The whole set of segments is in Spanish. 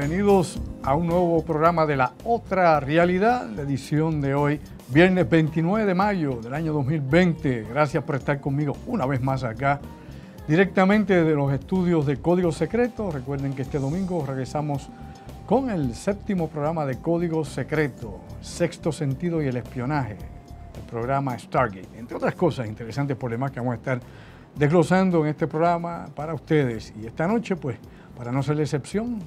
bienvenidos a un nuevo programa de La Otra Realidad, la edición de hoy, viernes 29 de mayo del año 2020. Gracias por estar conmigo una vez más acá, directamente de los estudios de Código Secreto. Recuerden que este domingo regresamos con el séptimo programa de Código Secreto, Sexto Sentido y el Espionaje, el programa Stargate. Entre otras cosas interesantes, problemas que vamos a estar desglosando en este programa para ustedes. Y esta noche, pues, para no ser la excepción,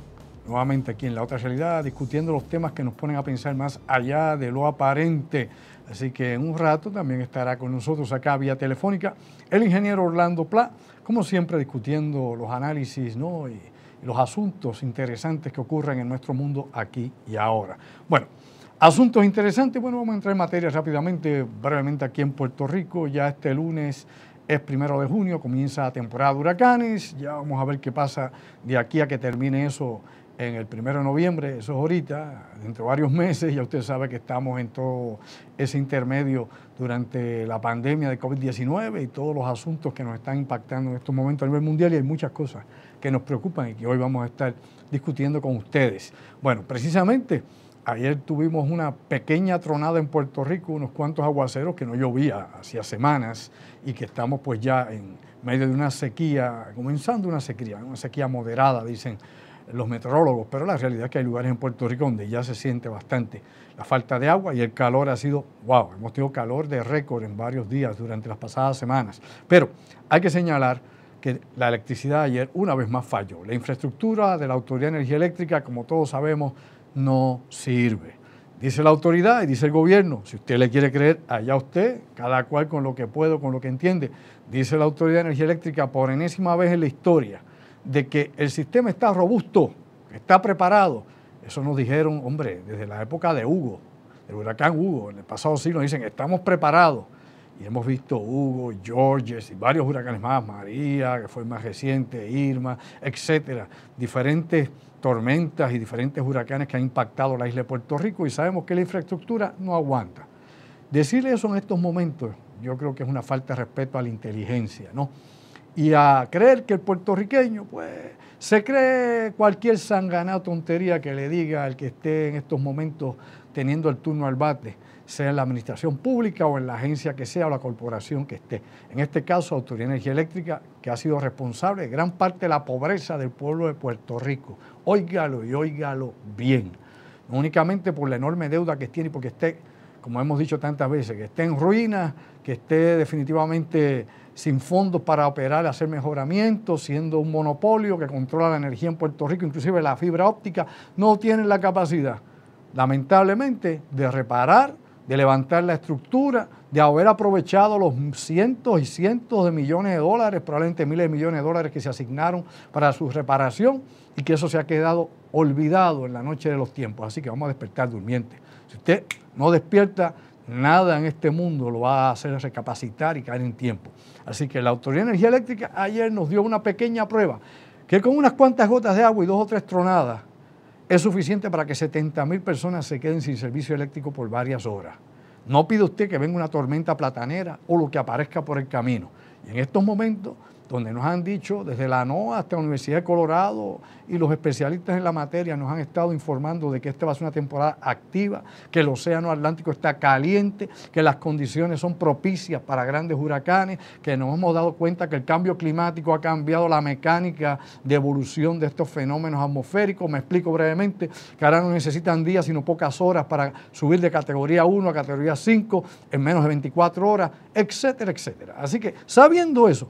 nuevamente aquí en la otra realidad, discutiendo los temas que nos ponen a pensar más allá de lo aparente. Así que en un rato también estará con nosotros acá vía telefónica el ingeniero Orlando Pla, como siempre discutiendo los análisis ¿no? y, y los asuntos interesantes que ocurren en nuestro mundo aquí y ahora. Bueno, asuntos interesantes, bueno, vamos a entrar en materia rápidamente, brevemente aquí en Puerto Rico, ya este lunes es primero de junio, comienza la temporada de huracanes, ya vamos a ver qué pasa de aquí a que termine eso en el primero de noviembre, eso es ahorita, dentro de varios meses, ya usted sabe que estamos en todo ese intermedio durante la pandemia de COVID-19 y todos los asuntos que nos están impactando en estos momentos a nivel mundial y hay muchas cosas que nos preocupan y que hoy vamos a estar discutiendo con ustedes. Bueno, precisamente ayer tuvimos una pequeña tronada en Puerto Rico, unos cuantos aguaceros que no llovía hacía semanas y que estamos pues ya en medio de una sequía, comenzando una sequía, una sequía moderada, dicen los meteorólogos, pero la realidad es que hay lugares en Puerto Rico donde ya se siente bastante la falta de agua y el calor ha sido, wow, hemos tenido calor de récord en varios días durante las pasadas semanas. Pero hay que señalar que la electricidad ayer una vez más falló. La infraestructura de la Autoridad de Energía Eléctrica, como todos sabemos, no sirve. Dice la autoridad y dice el gobierno, si usted le quiere creer, allá usted, cada cual con lo que puedo, con lo que entiende. Dice la Autoridad de Energía Eléctrica por enésima vez en la historia de que el sistema está robusto, está preparado. Eso nos dijeron, hombre, desde la época de Hugo, el huracán Hugo, en el pasado siglo, dicen, estamos preparados. Y hemos visto Hugo, Georges y varios huracanes más, María, que fue más reciente, Irma, etcétera. Diferentes tormentas y diferentes huracanes que han impactado la isla de Puerto Rico y sabemos que la infraestructura no aguanta. Decirle eso en estos momentos, yo creo que es una falta de respeto a la inteligencia, ¿no? y a creer que el puertorriqueño, pues, se cree cualquier sanganá tontería que le diga al que esté en estos momentos teniendo el turno al bate, sea en la administración pública o en la agencia que sea o la corporación que esté. En este caso, Autoridad Energía Eléctrica, que ha sido responsable de gran parte de la pobreza del pueblo de Puerto Rico. Óigalo y óigalo bien. No únicamente por la enorme deuda que tiene, porque esté, como hemos dicho tantas veces, que esté en ruinas, que esté definitivamente sin fondos para operar, hacer mejoramientos, siendo un monopolio que controla la energía en Puerto Rico, inclusive la fibra óptica, no tienen la capacidad, lamentablemente, de reparar, de levantar la estructura, de haber aprovechado los cientos y cientos de millones de dólares, probablemente miles de millones de dólares que se asignaron para su reparación y que eso se ha quedado olvidado en la noche de los tiempos. Así que vamos a despertar durmiente. Si usted no despierta Nada en este mundo lo va a hacer recapacitar y caer en tiempo. Así que la Autoridad de Energía Eléctrica ayer nos dio una pequeña prueba, que con unas cuantas gotas de agua y dos o tres tronadas es suficiente para que 70.000 personas se queden sin servicio eléctrico por varias horas. No pide usted que venga una tormenta platanera o lo que aparezca por el camino. Y en estos momentos donde nos han dicho, desde la NOAA hasta la Universidad de Colorado y los especialistas en la materia nos han estado informando de que esta va a ser una temporada activa, que el Océano Atlántico está caliente, que las condiciones son propicias para grandes huracanes, que nos hemos dado cuenta que el cambio climático ha cambiado la mecánica de evolución de estos fenómenos atmosféricos. Me explico brevemente, que ahora no necesitan días sino pocas horas para subir de categoría 1 a categoría 5 en menos de 24 horas, etcétera, etcétera. Así que sabiendo eso,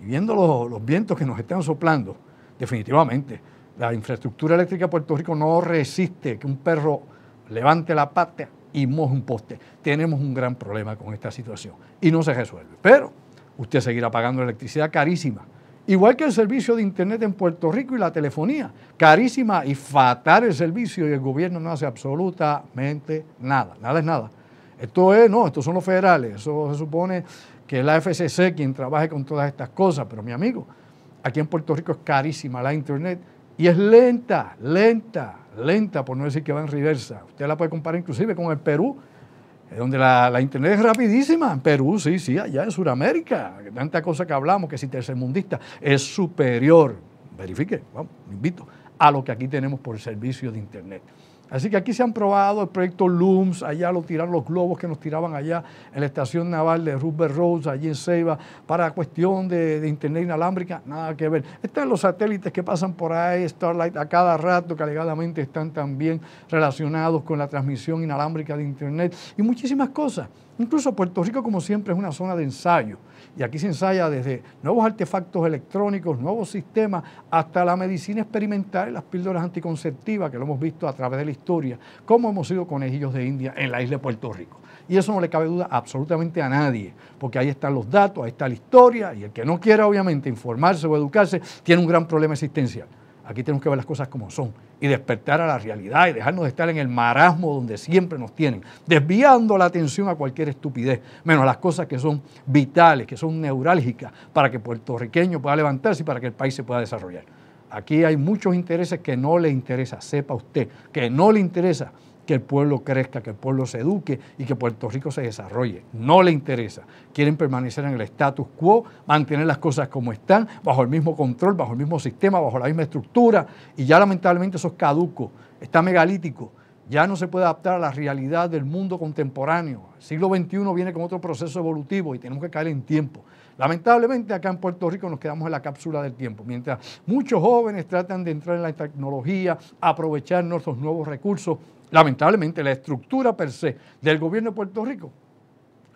y viendo los, vientos que nos están soplando, definitivamente, la infraestructura eléctrica de Puerto Rico no resiste que un perro levante la pata y moje un poste. Tenemos un gran problema con esta situación y no se resuelve. Pero usted seguirá pagando electricidad carísima. Igual que el servicio de Internet en Puerto Rico y la telefonía, carísima y fatal el servicio y el gobierno no hace absolutamente nada, nada es nada. Esto es, no, estos son los federales, eso se supone que es la FCC quien trabaje con todas estas cosas, pero mi amigo, aquí en Puerto Rico es carísima la internet y es lenta, lenta, lenta, por no decir que va en reversa. Usted la puede comparar inclusive con el Perú, eh, donde la, internet es rapidísima. En Perú, sí, sí, allá en Sudamérica, tanta cosa que hablamos, que si tercermundista es superior, verifique, vamos, me invito, a lo que aquí tenemos por servicio de internet. Así que aquí se han probado el proyecto LUMS, allá lo tiraron los globos que nos tiraban allá en la estación naval de Rupert Rose, allí en Ceiba, para cuestión de, de, internet inalámbrica, nada que ver. Están los satélites que pasan por ahí, Starlight, a cada rato, que alegadamente están también relacionados con la transmisión inalámbrica de internet y muchísimas cosas. Incluso Puerto Rico, como siempre, es una zona de ensayo. Y aquí se ensaya desde nuevos artefactos electrónicos, nuevos sistemas, hasta la medicina experimental, las píldoras anticonceptivas, que lo hemos visto a través de la historia, como hemos sido conejillos de India en la isla de Puerto Rico. Y eso no le cabe duda absolutamente a nadie, porque ahí están los datos, ahí está la historia, y el que no quiera, obviamente, informarse o educarse, tiene un gran problema existencial. Aquí tenemos que ver las cosas como son y despertar a la realidad y dejarnos de estar en el marasmo donde siempre nos tienen, desviando la atención a cualquier estupidez, menos a las cosas que son vitales, que son neurálgicas, para que puertorriqueño pueda levantarse y para que el país se pueda desarrollar. Aquí hay muchos intereses que no le interesa, sepa usted, que no le interesa que el pueblo crezca, que el pueblo se eduque y que Puerto Rico se desarrolle. No le interesa. Quieren permanecer en el status quo, mantener las cosas como están, bajo el mismo control, bajo el mismo sistema, bajo la misma estructura. Y ya lamentablemente eso es caduco, está megalítico. Ya no se puede adaptar a la realidad del mundo contemporáneo. El siglo XXI viene con otro proceso evolutivo y tenemos que caer en tiempo. Lamentablemente acá en Puerto Rico nos quedamos en la cápsula del tiempo. Mientras muchos jóvenes tratan de entrar en la tecnología, aprovechar nuestros nuevos recursos, lamentablemente la estructura per se del gobierno de Puerto Rico,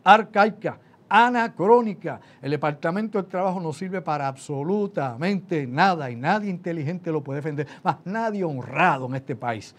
arcaica, anacrónica. El Departamento del Trabajo no sirve para absolutamente nada y nadie inteligente lo puede defender, más nadie honrado en este país.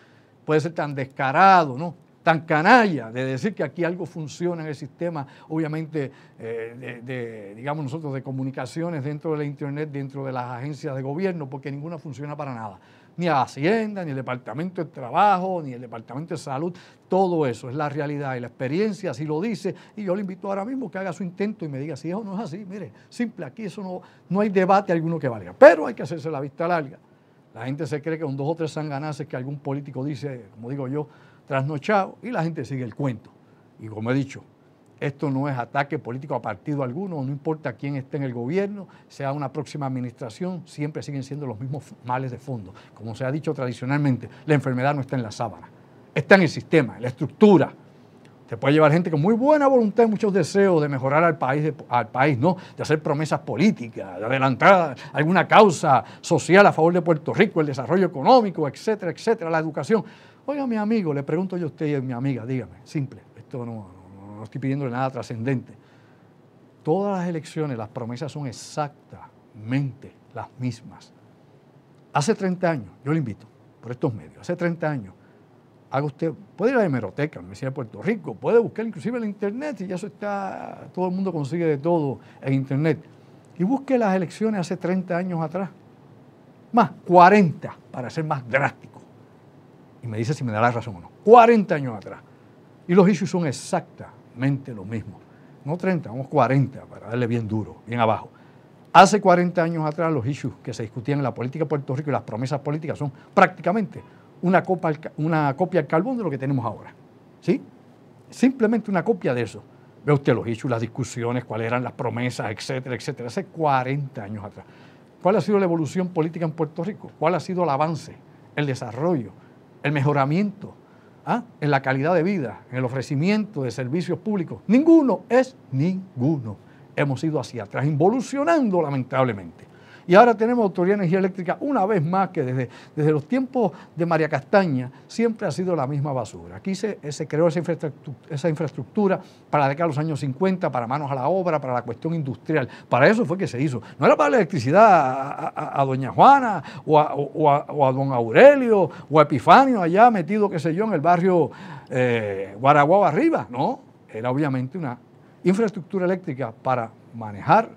Puede ser tan descarado, ¿no? tan canalla de decir que aquí algo funciona en el sistema, obviamente, eh, de, digamos nosotros, de comunicaciones dentro de la Internet, dentro de las agencias de gobierno, porque ninguna funciona para nada. Ni a Hacienda, ni el Departamento de Trabajo, ni el Departamento de Salud, todo eso es la realidad y la experiencia así lo dice. Y yo le invito ahora mismo que haga su intento y me diga si eso no es así. Mire, simple, aquí eso no, no hay debate alguno que valga. Pero hay que hacerse la vista larga. La gente se cree que con dos o tres sanganaces que algún político dice, como digo yo, trasnochado y la gente sigue el cuento. Y como he dicho, esto no es ataque político a partido alguno, no importa quién esté en el gobierno, sea una próxima administración, siempre siguen siendo los mismos males de fondo. Como se ha dicho tradicionalmente, la enfermedad no está en la sábana, está en el sistema, en la estructura. Se puede llevar gente con muy buena voluntad y muchos deseos de mejorar al país, de, al país ¿no? de hacer promesas políticas, de adelantar alguna causa social a favor de Puerto Rico, el desarrollo económico, etcétera, etcétera, la educación. Oiga, mi amigo, le pregunto yo a usted y a mi amiga, dígame, simple, esto no, estoy pidiéndole nada trascendente. Todas las elecciones, las promesas son exactamente las mismas. Hace 30 años, yo le invito, por estos medios, hace 30 años, haga usted, puede ir a la hemeroteca, la Universidad de Puerto Rico, puede buscar inclusive en Internet, y ya eso está, todo el mundo consigue de todo en Internet. Y busque las elecciones hace 30 años atrás, más 40, para ser más drástico. Y me dice si me dará razón o no. 40 años atrás. Y los issues son exactamente lo mismo. No 30, vamos 40, para darle bien duro, bien abajo. Hace 40 años atrás los issues que se discutían en la política de Puerto Rico y las promesas políticas son prácticamente una, copa, una copia al carbón de lo que tenemos ahora. ¿Sí? Simplemente una copia de eso. Ve usted los issues, las discusiones, cuáles eran las promesas, etcétera, etcétera. Hace 40 años atrás. ¿Cuál ha sido la evolución política en Puerto Rico? ¿Cuál ha sido el avance, el desarrollo? el mejoramiento ¿ah? en la calidad de vida, en el ofrecimiento de servicios públicos. Ninguno es ninguno. Hemos ido hacia atrás, involucionando lamentablemente. Y ahora tenemos Autoridad de Energía Eléctrica, una vez más que desde, desde los tiempos de María Castaña siempre ha sido la misma basura. Aquí se, eh, creó esa infraestructura, para la década de los años 50, para manos a la obra, para la cuestión industrial. Para eso fue que se hizo. No era para la electricidad a, doña Juana o a, a, don Aurelio o a Epifanio allá metido, qué sé yo, en el barrio eh, Guaraguao arriba. No, era obviamente una infraestructura eléctrica para manejar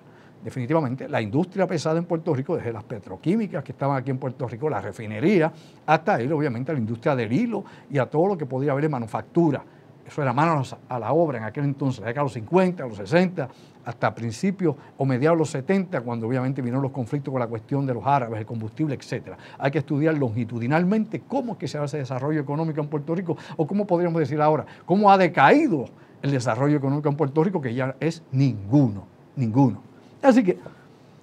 definitivamente la industria pesada en Puerto Rico, desde las petroquímicas que estaban aquí en Puerto Rico, las refinerías, hasta él, obviamente, a la industria del hilo y a todo lo que podía haber en manufactura. Eso era mano a la obra en aquel entonces, de década los 50, a los 60, hasta principios o mediados de los 70, cuando obviamente vinieron los conflictos con la cuestión de los árabes, el combustible, etcétera. Hay que estudiar longitudinalmente cómo es que se hace desarrollo económico en Puerto Rico, o cómo podríamos decir ahora, cómo ha decaído el desarrollo económico en Puerto Rico, que ya es ninguno, ninguno. Así que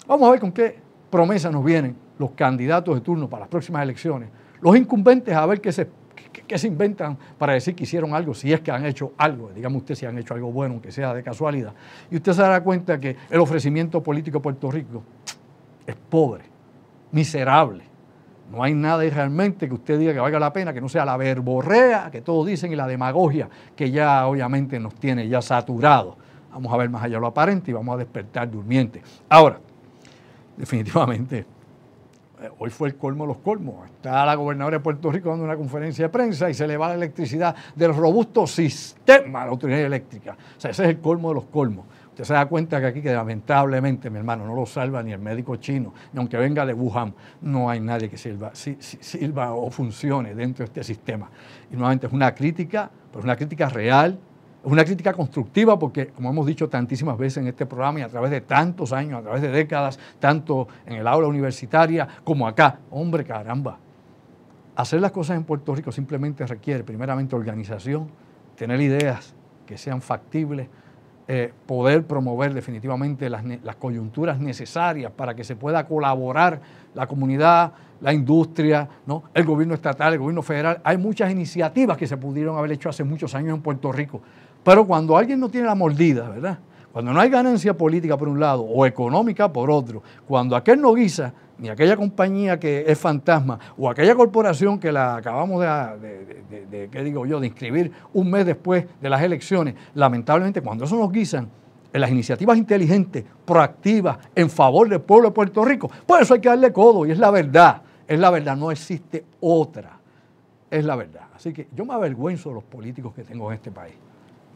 vamos a ver con qué promesa nos vienen los candidatos de turno para las próximas elecciones, los incumbentes a ver qué se, se inventan para decir que hicieron algo, si es que han hecho algo, digamos usted si han hecho algo bueno, aunque sea de casualidad. Y usted se dará cuenta que el ofrecimiento político de Puerto Rico es pobre, miserable. No hay nada realmente que usted diga que valga la pena, que no sea la verborrea que todos dicen y la demagogia que ya obviamente nos tiene ya saturados. Vamos a ver más allá lo aparente y vamos a despertar durmiente. Ahora, definitivamente, eh, hoy fue el colmo de los colmos. Está la gobernadora de Puerto Rico dando una conferencia de prensa y se le va la electricidad del robusto sistema de la autoridad eléctrica. O sea, ese es el colmo de los colmos. Usted se da cuenta que aquí, que lamentablemente, mi hermano, no lo salva ni el médico chino, ni aunque venga de Wuhan, no hay nadie que sirva, sirva o funcione dentro de este sistema. Y nuevamente es una crítica, pero es una crítica real, es una crítica constructiva porque, como hemos dicho tantísimas veces en este programa y a través de tantos años, a través de décadas, tanto en el aula universitaria como acá, hombre caramba, hacer las cosas en Puerto Rico simplemente requiere primeramente organización, tener ideas que sean factibles, eh, poder promover definitivamente las, coyunturas necesarias para que se pueda colaborar la comunidad, la industria, ¿no? el gobierno estatal, el gobierno federal. Hay muchas iniciativas que se pudieron haber hecho hace muchos años en Puerto Rico. Pero cuando alguien no tiene la mordida, ¿verdad? Cuando no hay ganancia política por un lado o económica por otro, cuando aquel no guisa, ni aquella compañía que es fantasma, o aquella corporación que la acabamos de, ¿qué digo yo?, de inscribir un mes después de las elecciones, lamentablemente cuando eso nos guisan, en las iniciativas inteligentes, proactivas, en favor del pueblo de Puerto Rico. Por eso hay que darle codo y es la verdad, es la verdad, no existe otra, es la verdad. Así que yo me avergüenzo de los políticos que tengo en este país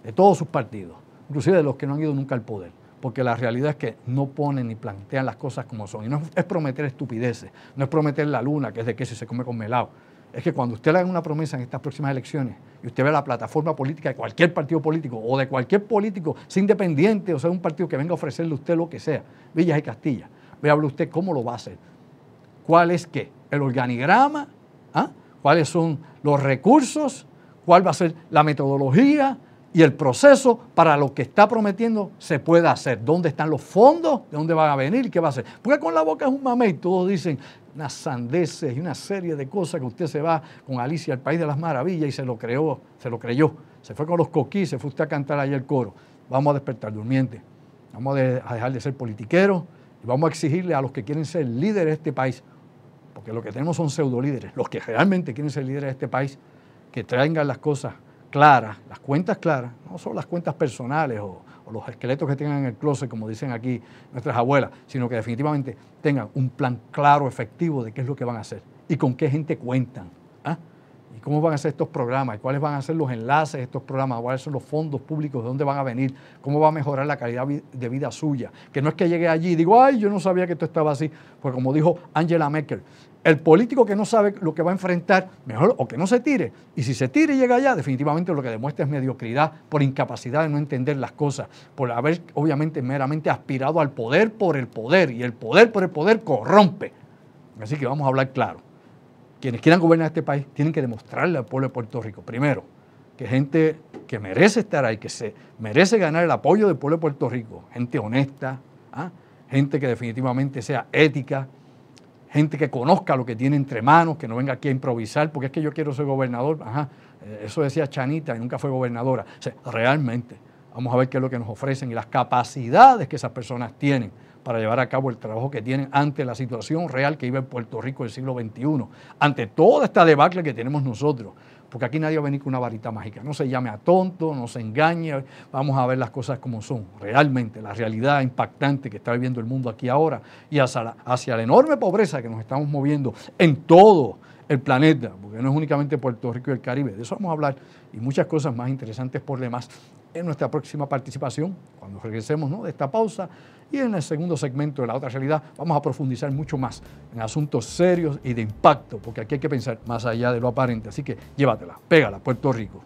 de todos sus partidos, inclusive de los que no han ido nunca al poder, porque la realidad es que no ponen ni plantean las cosas como son. Y no es prometer estupideces, no es prometer la luna, que es de que si se come con melado. Es que cuando usted le haga una promesa en estas próximas elecciones y usted ve la plataforma política de cualquier partido político o de cualquier político, sea independiente o sea un partido que venga a ofrecerle a usted lo que sea, Villas y Castilla, vea usted cómo lo va a hacer. ¿Cuál es qué? El organigrama, ¿Ah? cuáles son los recursos, cuál va a ser la metodología, y el proceso para lo que está prometiendo se pueda hacer. ¿Dónde están los fondos? ¿De dónde van a venir? ¿Qué va a hacer? Porque con la boca es un y Todos dicen unas sandeces y una serie de cosas que usted se va con Alicia al País de las Maravillas y se lo creó, se lo creyó. Se fue con los coquís, se fue usted a cantar ahí el coro. Vamos a despertar durmiente. Vamos a dejar de ser politiqueros y vamos a exigirle a los que quieren ser líderes de este país, porque lo que tenemos son pseudo líderes, los que realmente quieren ser líderes de este país, que traigan las cosas claras, las cuentas claras, no solo las cuentas personales o, o los esqueletos que tengan en el closet, como dicen aquí nuestras abuelas, sino que definitivamente tengan un plan claro, efectivo de qué es lo que van a hacer y con qué gente cuentan y cómo van a ser estos programas, y cuáles van a ser los enlaces de estos programas, cuáles son los fondos públicos, de dónde van a venir, cómo va a mejorar la calidad de vida suya. Que no es que llegue allí y digo, ay, yo no sabía que esto estaba así, pues como dijo Angela Merkel, el político que no sabe lo que va a enfrentar, mejor o que no se tire. Y si se tire y llega allá, definitivamente lo que demuestra es mediocridad por incapacidad de no entender las cosas, por haber obviamente meramente aspirado al poder por el poder, y el poder por el poder corrompe. Así que vamos a hablar claro quienes quieran gobernar este país tienen que demostrarle al pueblo de Puerto Rico, primero, que gente que merece estar ahí, que se merece ganar el apoyo del pueblo de Puerto Rico, gente honesta, ¿ah? gente que definitivamente sea ética, gente que conozca lo que tiene entre manos, que no venga aquí a improvisar, porque es que yo quiero ser gobernador. Ajá, eh, eso decía Chanita y nunca fue gobernadora. realmente, vamos a ver qué es lo que nos ofrecen y las capacidades que esas personas tienen para llevar a cabo el trabajo que tienen ante la situación real que vive Puerto Rico del siglo XXI, ante toda esta debacle que tenemos nosotros. Porque aquí nadie va a venir con una varita mágica. No se llame a tonto, no se engañe. Vamos a ver las cosas como son. Realmente, la realidad impactante que está viviendo el mundo aquí ahora y hacia la, enorme pobreza que nos estamos moviendo en todo el planeta, porque no es únicamente Puerto Rico y el Caribe. De eso vamos a hablar y muchas cosas más interesantes por demás en nuestra próxima participación, cuando regresemos ¿no? de esta pausa y en el segundo segmento de la otra realidad vamos a profundizar mucho más en asuntos serios y de impacto, porque aquí hay que pensar más allá de lo aparente. Así que llévatela, pégala, Puerto Rico.